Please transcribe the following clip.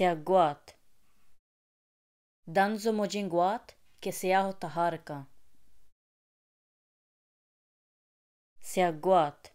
sea guat. Danzo mojinguat que sea taharka. Sea guat.